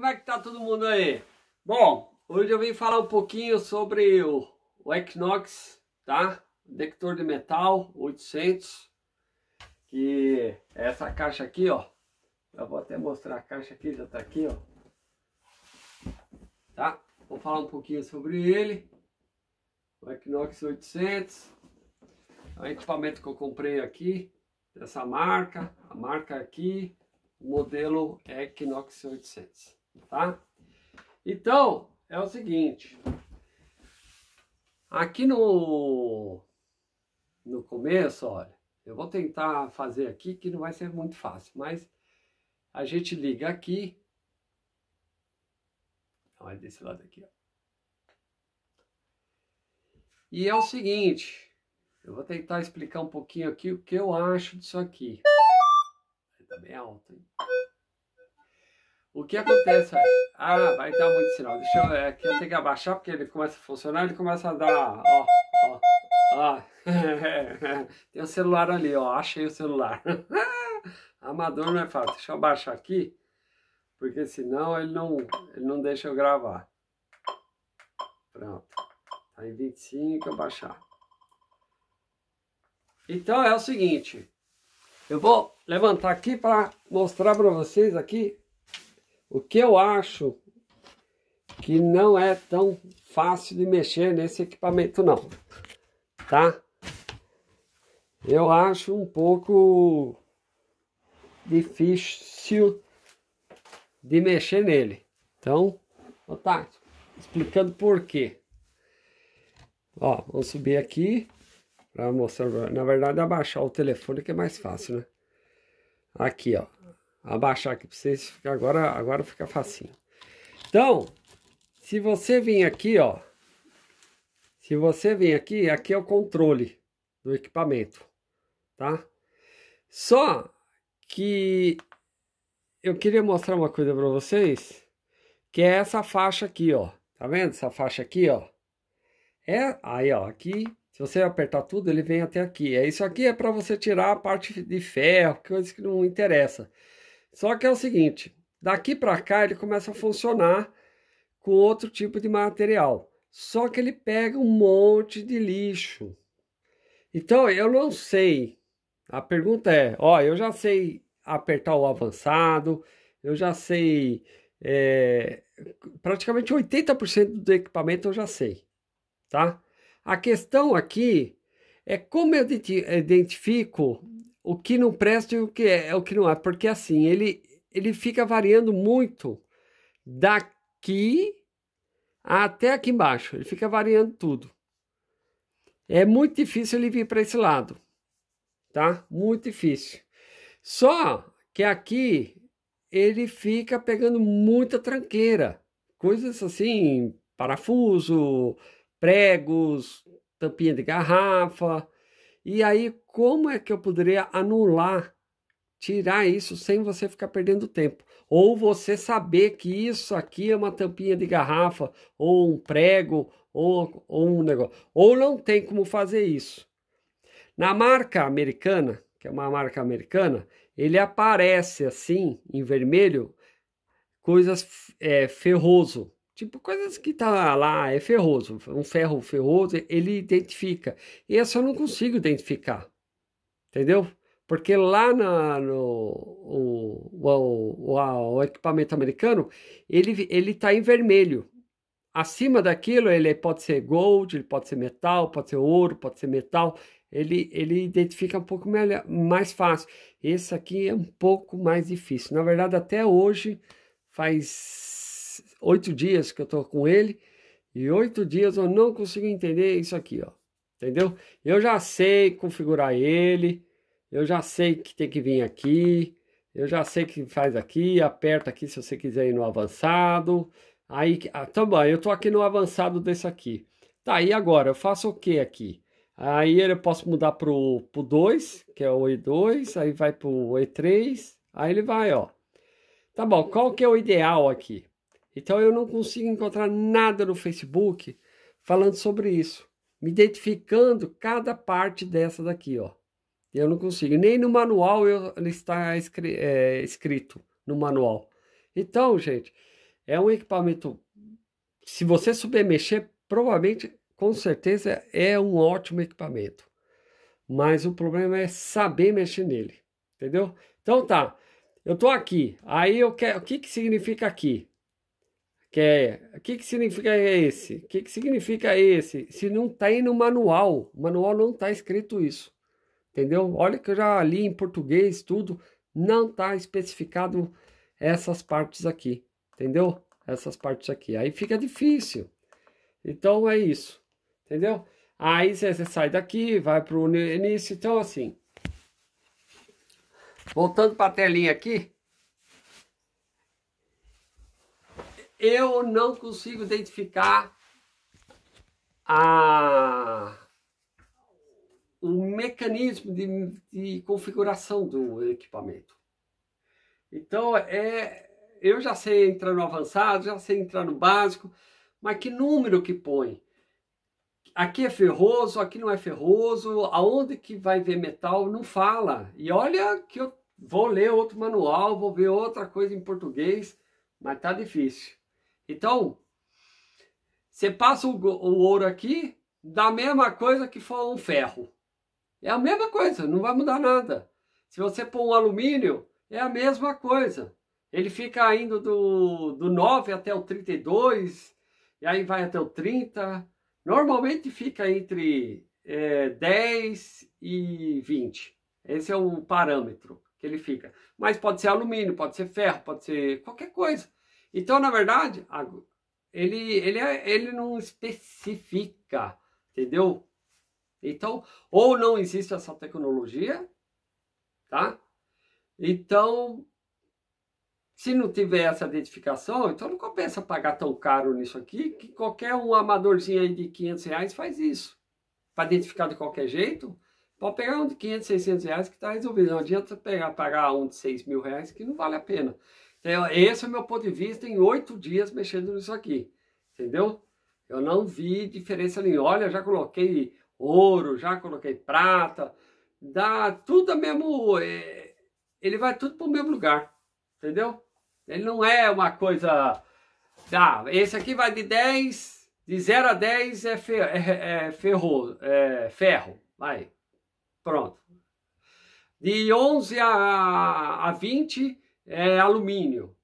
como é que tá todo mundo aí? Bom, hoje eu vim falar um pouquinho sobre o, o Equinox, tá? Detector de metal 800, que é essa caixa aqui, ó. Eu vou até mostrar a caixa aqui, já tá aqui, ó. Tá? Vou falar um pouquinho sobre ele. O Equinox 800. É um equipamento que eu comprei aqui, dessa marca. A marca aqui, modelo Equinox 800 tá? Então, é o seguinte. Aqui no, no começo, olha, eu vou tentar fazer aqui que não vai ser muito fácil, mas a gente liga aqui. Olha desse lado aqui, ó. E é o seguinte, eu vou tentar explicar um pouquinho aqui o que eu acho disso aqui. Também tá bem alto, hein? O que acontece? Ah, vai dar muito sinal. Deixa eu, é, que eu tenho que abaixar porque ele começa a funcionar, ele começa a dar, ó, ó, ó. Tem o um celular ali, ó, achei o celular. Amador não é fácil. Deixa eu abaixar aqui, porque senão ele não, ele não deixa eu gravar. Pronto. Tá em 25, abaixar. Então é o seguinte, eu vou levantar aqui para mostrar para vocês aqui o que eu acho que não é tão fácil de mexer nesse equipamento não, tá? Eu acho um pouco difícil de mexer nele. Então, ó, tá explicando por quê. Ó, vamos subir aqui para mostrar, na verdade abaixar o telefone que é mais fácil, né? Aqui, ó abaixar aqui para vocês, agora, agora fica facinho. Então, se você vir aqui, ó, se você vir aqui, aqui é o controle do equipamento, tá? Só que eu queria mostrar uma coisa para vocês, que é essa faixa aqui, ó. Tá vendo essa faixa aqui, ó? É, aí, ó, aqui, se você apertar tudo, ele vem até aqui. É isso aqui é para você tirar a parte de ferro, coisa que não interessa. Só que é o seguinte, daqui para cá ele começa a funcionar com outro tipo de material. Só que ele pega um monte de lixo. Então, eu não sei. A pergunta é, ó, eu já sei apertar o avançado, eu já sei é, praticamente 80% do equipamento eu já sei, tá? A questão aqui é como eu identifico o que não presta e o que é, é o que não é, porque assim, ele, ele fica variando muito daqui até aqui embaixo, ele fica variando tudo. É muito difícil ele vir para esse lado, tá? Muito difícil. Só que aqui ele fica pegando muita tranqueira, coisas assim, parafuso, pregos, tampinha de garrafa, e aí, como é que eu poderia anular, tirar isso sem você ficar perdendo tempo? Ou você saber que isso aqui é uma tampinha de garrafa, ou um prego, ou, ou um negócio. Ou não tem como fazer isso. Na marca americana, que é uma marca americana, ele aparece assim, em vermelho, coisas é, ferroso. Tipo, coisas que tá lá, é ferroso, um ferro ferroso, ele identifica. E essa eu não consigo identificar, entendeu? Porque lá na, no o, o, o, o, equipamento americano, ele, ele tá em vermelho. Acima daquilo, ele pode ser gold, ele pode ser metal, pode ser ouro, pode ser metal. Ele, ele identifica um pouco melhor, mais fácil. Esse aqui é um pouco mais difícil. Na verdade, até hoje, faz oito dias que eu estou com ele e oito dias eu não consigo entender isso aqui, ó. Entendeu? Eu já sei configurar ele, eu já sei que tem que vir aqui, eu já sei que faz aqui, aperta aqui se você quiser ir no avançado. Aí, ah, tá bom, eu tô aqui no avançado desse aqui. Tá, e agora? Eu faço o que aqui? Aí eu posso mudar pro, pro 2, que é o E2, aí vai pro E3, aí ele vai, ó. Tá bom, qual que é o ideal aqui? Então eu não consigo encontrar nada no Facebook falando sobre isso, me identificando cada parte dessa daqui, ó. Eu não consigo, nem no manual eu, está é, escrito no manual. Então, gente, é um equipamento. Se você souber mexer, provavelmente, com certeza, é um ótimo equipamento. Mas o problema é saber mexer nele, entendeu? Então tá, eu tô aqui. Aí eu quero, o que que significa aqui? que é o que, que significa esse? O que, que significa esse? Se não tá aí no manual, o manual não está escrito isso, entendeu? Olha que eu já li em português tudo, não está especificado essas partes aqui, entendeu? Essas partes aqui, aí fica difícil. Então é isso, entendeu? Aí você sai daqui, vai para o início, então assim. Voltando para a telinha aqui, eu não consigo identificar a, o mecanismo de, de configuração do equipamento. Então, é, eu já sei entrar no avançado, já sei entrar no básico, mas que número que põe? Aqui é ferroso, aqui não é ferroso, aonde que vai ver metal? Não fala. E olha que eu vou ler outro manual, vou ver outra coisa em português, mas tá difícil. Então, você passa o, o ouro aqui, dá a mesma coisa que for um ferro. É a mesma coisa, não vai mudar nada. Se você pôr um alumínio, é a mesma coisa. Ele fica indo do, do 9 até o 32, e aí vai até o 30. Normalmente fica entre é, 10 e 20. Esse é o parâmetro que ele fica. Mas pode ser alumínio, pode ser ferro, pode ser qualquer coisa. Então, na verdade, ele, ele, é, ele não especifica, entendeu? Então, ou não existe essa tecnologia, tá? Então, se não tiver essa identificação, então não compensa pagar tão caro nisso aqui, que qualquer um amadorzinho aí de 500 reais faz isso. Para identificar de qualquer jeito, pode pegar um de 500, 600 reais que está resolvido. Não adianta pegar, pagar um de 6 mil reais que não vale a pena. Então, esse é o meu ponto de vista em oito dias mexendo nisso aqui, entendeu? Eu não vi diferença nenhuma. Olha, já coloquei ouro, já coloquei prata, dá tudo a mesmo. É, ele vai tudo para o mesmo lugar, entendeu? Ele não é uma coisa. dá esse aqui vai de 10, de 0 a 10 é, fer, é, é, é, ferro, é ferro, vai, pronto. De 11 a, a 20 é alumínio.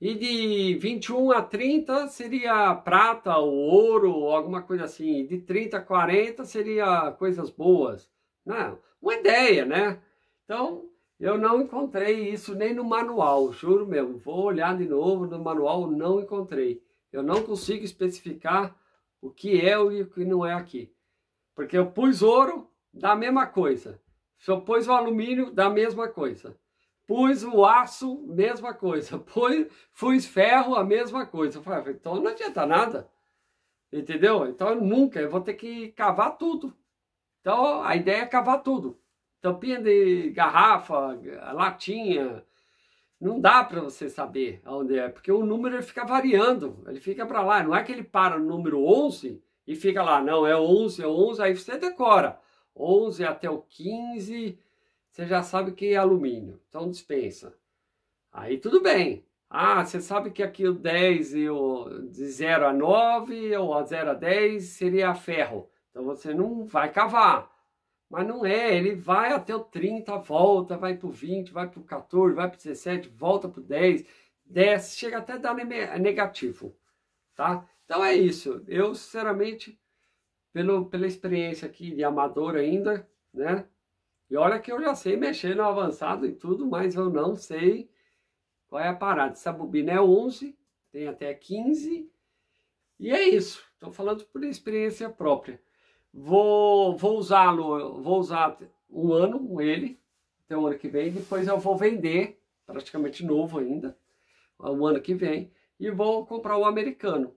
E de 21 a 30 seria prata ou ouro, alguma coisa assim. De 30 a 40 seria coisas boas. Não, uma ideia, né? Então, eu não encontrei isso nem no manual, juro mesmo. Vou olhar de novo no manual, não encontrei. Eu não consigo especificar o que é e o que não é aqui. Porque eu pus ouro, dá a mesma coisa. Se eu pus o alumínio, dá a mesma coisa. Pus o aço, mesma coisa. Pus, pus ferro, a mesma coisa. Eu falei, ah, então não adianta nada. Entendeu? Então eu nunca, eu vou ter que cavar tudo. Então a ideia é cavar tudo. Tampinha de garrafa, latinha. Não dá para você saber onde é, porque o número ele fica variando. Ele fica para lá. Não é que ele para no número 11 e fica lá. Não, é 11, é 11. Aí você decora. 11 até o 15 você já sabe que é alumínio, então dispensa. Aí tudo bem. Ah, você sabe que aqui o 10 e o de 0 a 9 ou a 0 a 10 seria ferro. Então você não vai cavar. Mas não é, ele vai até o 30, volta, vai para o 20, vai para o 14, vai para o 17, volta para o 10, desce, chega até dar negativo, tá? Então é isso, eu sinceramente, pelo, pela experiência aqui de amador ainda, né? E olha que eu já sei mexer no avançado e tudo, mas eu não sei qual é a parada. Essa bobina é 11, tem até 15. E é isso. Estou falando por experiência própria. Vou, vou usá-lo, vou usar um ano com ele, até o ano que vem. Depois eu vou vender, praticamente novo ainda, o ano que vem. E vou comprar o americano.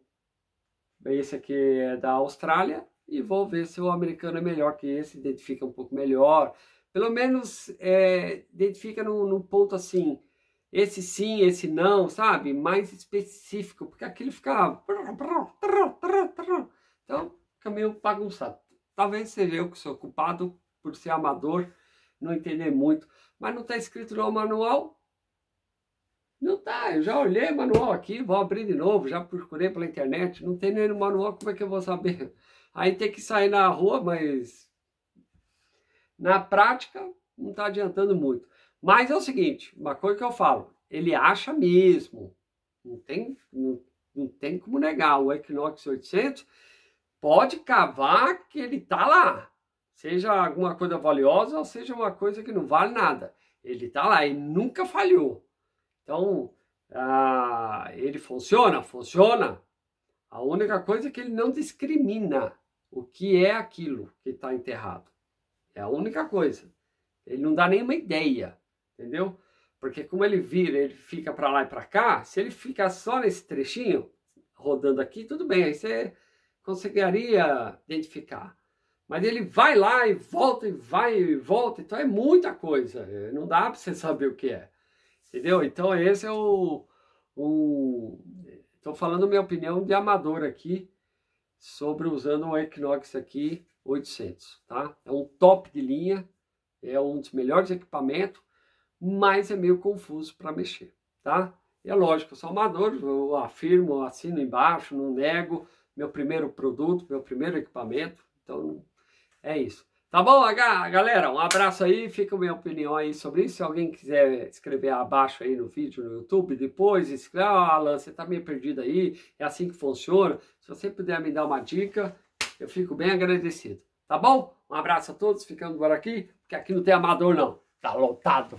Esse aqui é da Austrália. E vou ver se o americano é melhor que esse, identifica um pouco melhor, pelo menos é, identifica no ponto assim, esse sim, esse não, sabe? Mais específico, porque aquilo fica. Então, fica meio bagunçado. Talvez seja eu que sou culpado por ser amador, não entender muito. Mas não está escrito no manual? Não tá, eu já olhei o manual aqui, vou abrir de novo, já procurei pela internet, não tem nem no manual, como é que eu vou saber? Aí tem que sair na rua, mas na prática não está adiantando muito. Mas é o seguinte, uma coisa que eu falo, ele acha mesmo, não tem, não, não tem como negar, o Equinox 800 pode cavar que ele está lá, seja alguma coisa valiosa ou seja uma coisa que não vale nada. Ele está lá e nunca falhou. Então, ah, ele funciona? Funciona. A única coisa é que ele não discrimina o que é aquilo que está enterrado. É a única coisa. Ele não dá nenhuma ideia, entendeu? Porque como ele vira, ele fica para lá e para cá, se ele ficar só nesse trechinho, rodando aqui, tudo bem, aí você conseguiria identificar. Mas ele vai lá e volta e vai e volta, então é muita coisa, é, não dá para você saber o que é. Entendeu? Então esse é o, o Estou falando minha opinião de amador aqui sobre usando o Equinox aqui 800, tá? É um top de linha, é um dos melhores equipamentos, mas é meio confuso para mexer, tá? É lógico, eu sou amador, eu afirmo, assino embaixo, não nego, meu primeiro produto, meu primeiro equipamento, então é isso. Tá bom, galera? Um abraço aí, fica a minha opinião aí sobre isso. Se alguém quiser escrever abaixo aí no vídeo no YouTube, depois escreve, ah, Alan, você tá meio perdido aí, é assim que funciona. Se você puder me dar uma dica, eu fico bem agradecido. Tá bom? Um abraço a todos. ficando por aqui, porque aqui não tem amador, não. Tá lotado.